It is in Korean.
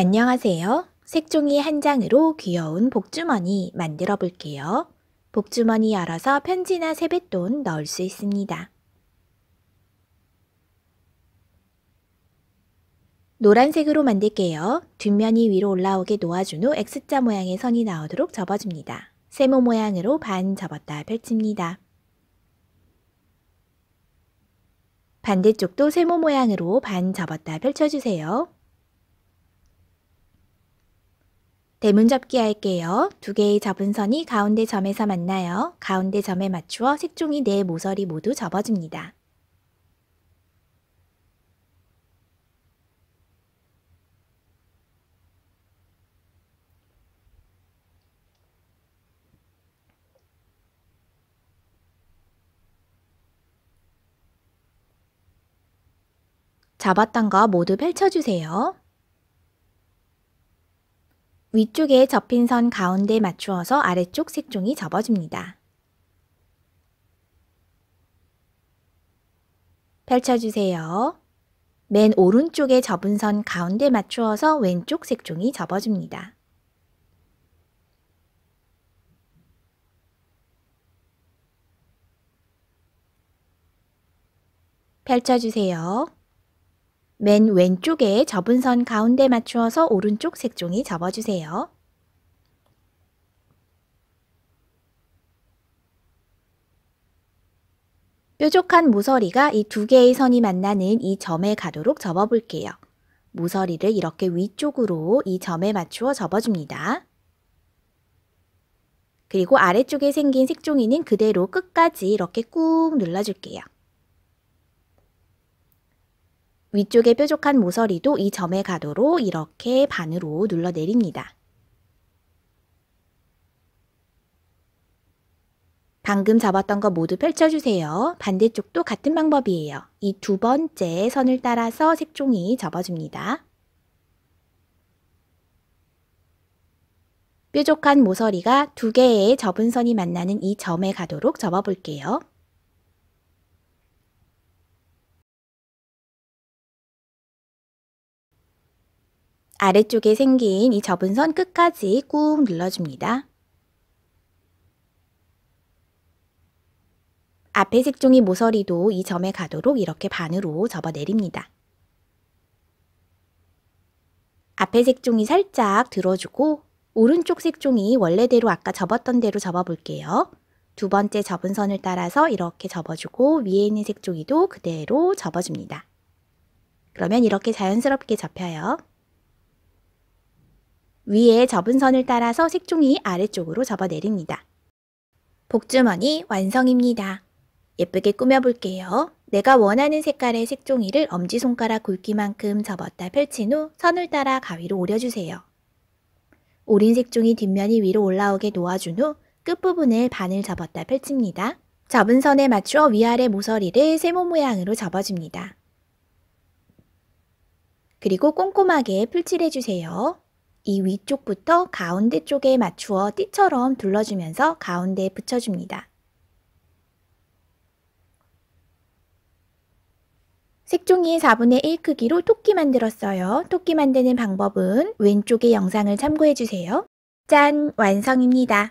안녕하세요. 색종이 한 장으로 귀여운 복주머니 만들어 볼게요. 복주머니 열어서 편지나 세뱃돈 넣을 수 있습니다. 노란색으로 만들게요. 뒷면이 위로 올라오게 놓아준 후 X자 모양의 선이 나오도록 접어줍니다. 세모 모양으로 반 접었다 펼칩니다. 반대쪽도 세모 모양으로 반 접었다 펼쳐주세요. 대문접기 할게요. 두 개의 접은 선이 가운데 점에서 만나요. 가운데 점에 맞추어 색종이 네 모서리 모두 접어줍니다. 잡았던 거 모두 펼쳐주세요. 위쪽에 접힌 선 가운데 맞추어서 아래쪽 색종이 접어줍니다. 펼쳐주세요. 맨 오른쪽에 접은 선 가운데 맞추어서 왼쪽 색종이 접어줍니다. 펼쳐주세요. 맨 왼쪽에 접은 선 가운데 맞추어서 오른쪽 색종이 접어주세요. 뾰족한 모서리가 이 두 개의 선이 만나는 이 점에 가도록 접어볼게요. 모서리를 이렇게 위쪽으로 이 점에 맞추어 접어줍니다. 그리고 아래쪽에 생긴 색종이는 그대로 끝까지 이렇게 꾹 눌러줄게요. 위쪽에 뾰족한 모서리도 이 점의 가도로 이렇게 반으로 눌러내립니다. 방금 잡았던 거 모두 펼쳐주세요. 반대쪽도 같은 방법이에요. 이 두 번째 선을 따라서 색종이 접어줍니다. 뾰족한 모서리가 두 개의 접은 선이 만나는 이 점에 가도록 접어볼게요. 아래쪽에 생긴 이 접은 선 끝까지 꾹 눌러줍니다. 앞에 색종이 모서리도 이 점에 가도록 이렇게 반으로 접어내립니다. 앞에 색종이 살짝 들어주고 오른쪽 색종이 원래대로 아까 접었던 대로 접어볼게요. 두 번째 접은 선을 따라서 이렇게 접어주고 위에 있는 색종이도 그대로 접어줍니다. 그러면 이렇게 자연스럽게 접혀요. 위에 접은 선을 따라서 색종이 아래쪽으로 접어내립니다. 복주머니 완성입니다. 예쁘게 꾸며볼게요. 내가 원하는 색깔의 색종이를 엄지손가락 굵기만큼 접었다 펼친 후 선을 따라 가위로 오려주세요. 오린 색종이 뒷면이 위로 올라오게 놓아준 후 끝부분을 반을 접었다 펼칩니다. 접은 선에 맞추어 위아래 모서리를 세모 모양으로 접어줍니다. 그리고 꼼꼼하게 풀칠해주세요. 이 위쪽부터 가운데 쪽에 맞추어 띠처럼 둘러주면서 가운데에 붙여줍니다. 색종이의 4분의 1 크기로 토끼 만들었어요. 토끼 만드는 방법은 왼쪽의 영상을 참고해주세요. 짠! 완성입니다.